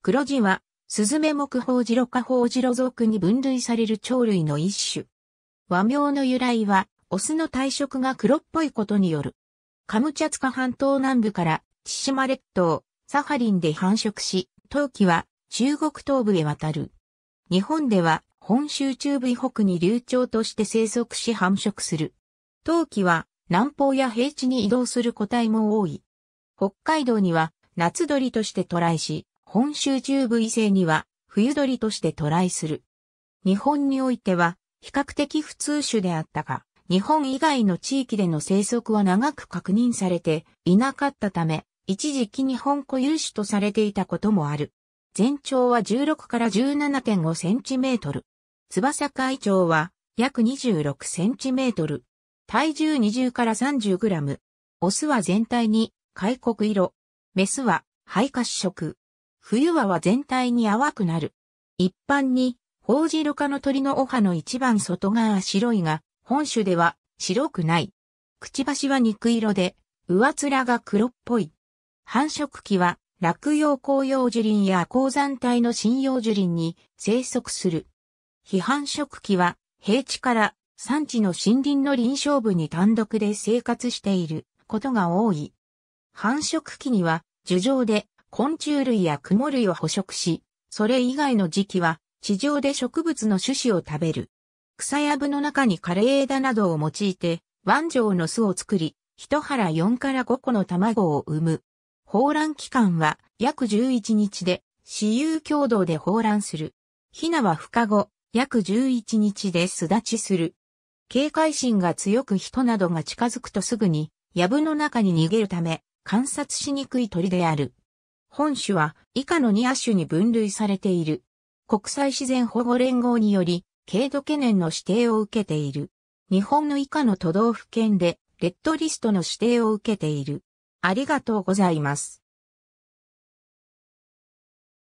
黒字は、スズメ目ホジロ科ホジロ属に分類される鳥類の一種。和名の由来は、オスの体色が黒っぽいことによる。カムチャツカ半島南部から千島列島、サハリンで繁殖し、冬季は中国東部へ渡る。日本では本州中部以北に流暢として生息し繁殖する。冬季は南方や平地に移動する個体も多い。北海道には夏鳥として渡来し、本州中部異性には冬鳥としてライする。日本においては比較的普通種であったが、日本以外の地域での生息は長く確認されていなかったため、一時期日本固有種とされていたこともある。全長は16から17.5センチメートル。翼海長は約26センチメートル。体重20から30グラム。オスは全体に、開国色。メスは、肺褐色。冬はは全体に淡くなる。一般に、ホウジロ科の鳥のお葉の一番外側は白いが、本種では白くない。くちばしは肉色で、上面が黒っぽい。繁殖期は、落葉紅葉樹林や鉱山帯の針葉樹林に生息する。非繁殖期は、平地から山地の森林の臨床部に単独で生活していることが多い。繁殖期には、樹上で昆虫類や雲類を捕食し、それ以外の時期は地上で植物の種子を食べる。草やぶの中に枯れ枝などを用いて、腕状の巣を作り、一腹4から5個の卵を産む。放卵期間は約11日で、私有共同で放卵する。ヒナは孵化後、約11日で巣立ちする。警戒心が強く人などが近づくとすぐに、ぶの中に逃げるため、観察しにくい鳥である。本種は以下の2亜種に分類されている。国際自然保護連合により、軽度懸念の指定を受けている。日本の以下の都道府県で、レッドリストの指定を受けている。ありがとうございます。